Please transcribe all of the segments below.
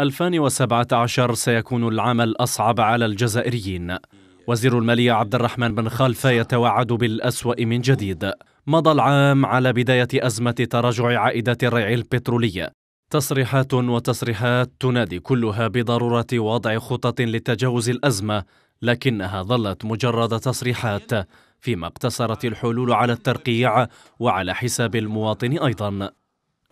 2017 سيكون العمل أصعب على الجزائريين وزير المالية عبد الرحمن بن خلفة يتوعد بالأسوأ من جديد مضى العام على بداية أزمة تراجع عائدات الريع البترولية تصريحات وتصريحات تنادي كلها بضرورة وضع خطط لتجاوز الأزمة لكنها ظلت مجرد تصريحات فيما اقتصرت الحلول على الترقيع وعلى حساب المواطن أيضاً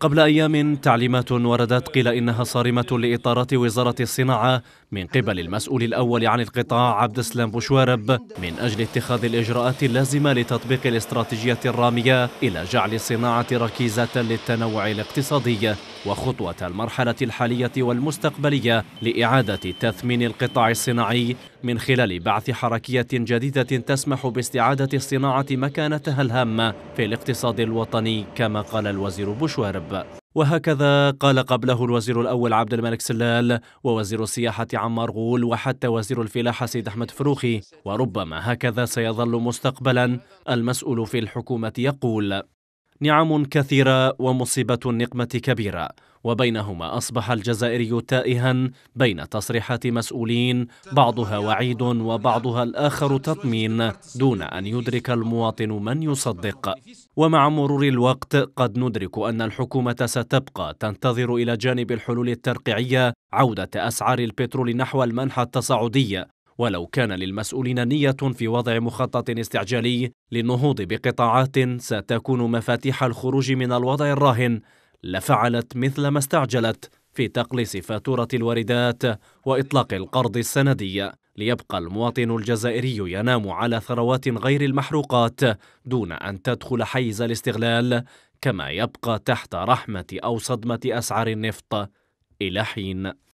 قبل أيام تعليمات وردت قيل إنها صارمة لإطارات وزارة الصناعة من قبل المسؤول الأول عن القطاع عبد السلام بوشوارب من أجل اتخاذ الإجراءات اللازمة لتطبيق الاستراتيجية الرامية إلى جعل الصناعة ركيزة للتنوع الاقتصادي وخطوة المرحلة الحالية والمستقبلية لإعادة تثمين القطاع الصناعي من خلال بعث حركية جديدة تسمح باستعادة الصناعة مكانتها الهامة في الاقتصاد الوطني كما قال الوزير بوشوارب وهكذا قال قبله الوزير الأول عبد الملك سلال ووزير السياحة عمار غول وحتى وزير الفلاحة سيد أحمد فروخي وربما هكذا سيظل مستقبلا المسؤول في الحكومة يقول نعم كثيرة ومصيبة النقمة كبيرة وبينهما أصبح الجزائري تائها بين تصريحات مسؤولين بعضها وعيد وبعضها الآخر تطمين دون أن يدرك المواطن من يصدق ومع مرور الوقت قد ندرك أن الحكومة ستبقى تنتظر إلى جانب الحلول الترقيعية عودة أسعار البترول نحو المنحى التصاعدي ولو كان للمسؤولين نية في وضع مخطط استعجالي للنهوض بقطاعات ستكون مفاتيح الخروج من الوضع الراهن لفعلت مثل ما استعجلت في تقليص فاتورة الواردات وإطلاق القرض السندي ليبقى المواطن الجزائري ينام على ثروات غير المحروقات دون أن تدخل حيز الاستغلال كما يبقى تحت رحمة أو صدمة أسعار النفط إلى حين